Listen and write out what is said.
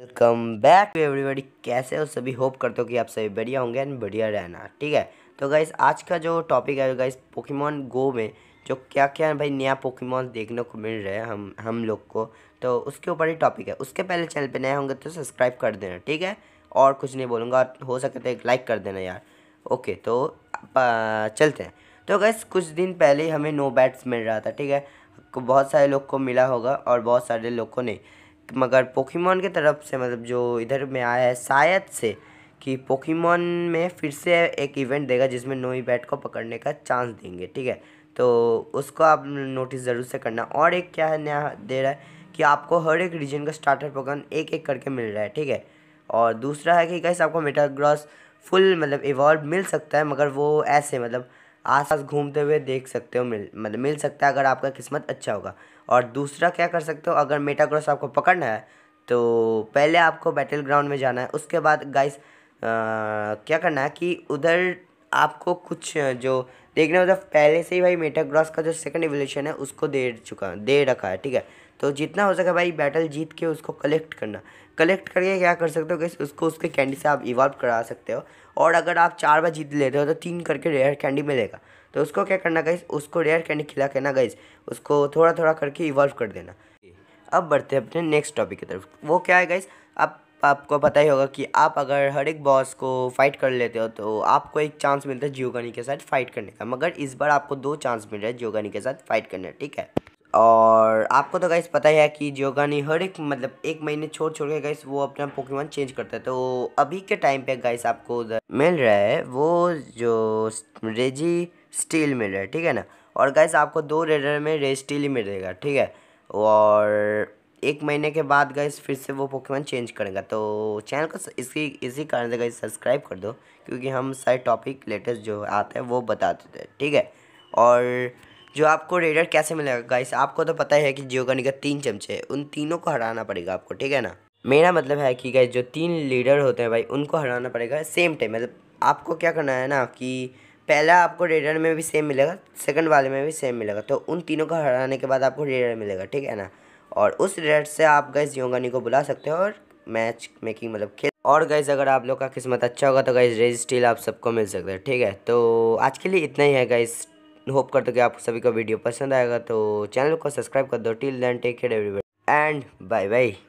welcome back to everybody कैसे हो सभी होप करते हो कि आप सभी बढ़िया होंगे एंड बढ़िया रहना ठीक है तो गाइस आज का जो टॉपिक है गाइस पोकेमोन गो में जो क्या क्या भाई नया पोकेमोन देखने को मिल रहा है हम हम लोग को तो उसके ऊपर ही टॉपिक है उसके पहले चैनल पे नए होंगे तो सब्सक्राइब कर देना ठीक है और कुछ नहीं बोलूँगा हो सके तो एक लाइक कर देना यार ओके तो चलते हैं तो गैस कुछ दिन पहले हमें नो बैट्स मिल रहा था ठीक है बहुत सारे लोग को मिला होगा और बहुत सारे लोग को नहीं मगर पोकीमोन के तरफ से मतलब जो इधर में आया है शायद से कि पोकीमोन में फिर से एक इवेंट देगा जिसमें नोई बैट को पकड़ने का चांस देंगे ठीक है तो उसको आप नोटिस ज़रूर से करना और एक क्या है नया दे रहा है कि आपको हर एक रीजन का स्टार्टर पकड़ एक एक करके मिल रहा है ठीक है और दूसरा है कि कैसे आपको मेटाग्रॉस फुल मतलब इवॉल्व मिल सकता है मगर वो ऐसे मतलब आसपास घूमते हुए देख सकते हो मिल मतलब मिल सकता है अगर आपका किस्मत अच्छा होगा और दूसरा क्या कर सकते हो अगर मेटाक्रॉस आपको पकड़ना है तो पहले आपको बैटल ग्राउंड में जाना है उसके बाद गाइस क्या करना है कि उधर आपको कुछ जो देखने मतलब पहले से ही भाई मेटाग्रॉस का जो सेकंड एवोल्यूशन है उसको दे चुका दे रखा है ठीक है तो जितना हो सके भाई बैटल जीत के उसको कलेक्ट करना कलेक्ट करके क्या कर सकते हो कि उसको उसके कैंडी से आप इवॉल्व करा सकते हो और अगर आप चार बार जीत लेते हो तो तीन करके रेयर कैंडी मिलेगा तो उसको क्या करना गाइस उसको रेयर कैंडी खिला के ना गाइस उसको थोड़ा थोड़ा करके इवॉल्व कर देना अब बढ़ते हैं अपने नेक्स्ट टॉपिक की तरफ वो क्या है गाइस आप आपको पता ही होगा कि आप अगर हर एक बॉस को फाइट कर लेते हो तो आपको एक चांस मिलता है जियोगानी के साथ फाइट करने का मगर इस बार आपको दो चांस मिल रहा है जियोगानी के साथ फाइट करने ठीक है और आपको तो गाइस पता ही है कि जियोगानी हर एक मतलब एक महीने छोड़ छोड़ के गाइस वो अपना पोकेमॉन चेंज करता है तो अभी के टाइम पे गाइस आपको उधर मिल रहा है वो जो रेजी स्टील मिल रहा है ठीक है ना और गाइस आपको दो रेडर में रेज स्टील ही मिलेगा ठीक है और एक महीने के बाद गए फिर से वो पोकेमॉन चेंज करेगा तो चैनल को इसी इसी कारण से गए सब्सक्राइब कर दो क्योंकि हम सारे टॉपिक लेटेस्ट जो आता है वो बता देते हैं ठीक है और जो आपको रेडर कैसे मिलेगा गाइस आपको तो पता है कि जियोगनी का तीन चमचे है उन तीनों को हराना पड़ेगा आपको ठीक है ना मेरा मतलब है कि गाइस जो तीन लीडर होते हैं भाई उनको हराना पड़ेगा सेम टाइम मतलब आपको क्या करना है ना कि पहला आपको रेडर में भी सेम मिलेगा सेकंड वाले में भी सेम मिलेगा तो उन तीनों को हराने के बाद आपको रेडर मिलेगा ठीक है ना और उस रेट से आप गैस योंगानी को बुला सकते हो और मैच मेकिंग मतलब खेल और गैस अगर आप लोग का किस्मत अच्छा होगा तो गैस रेज स्टील आप सबको मिल सकता है ठीक है तो आज के लिए इतना ही है गैस होप करते कि आप सभी को वीडियो पसंद आएगा तो चैनल को सब्सक्राइब कर दो till then take care everybody and bye bye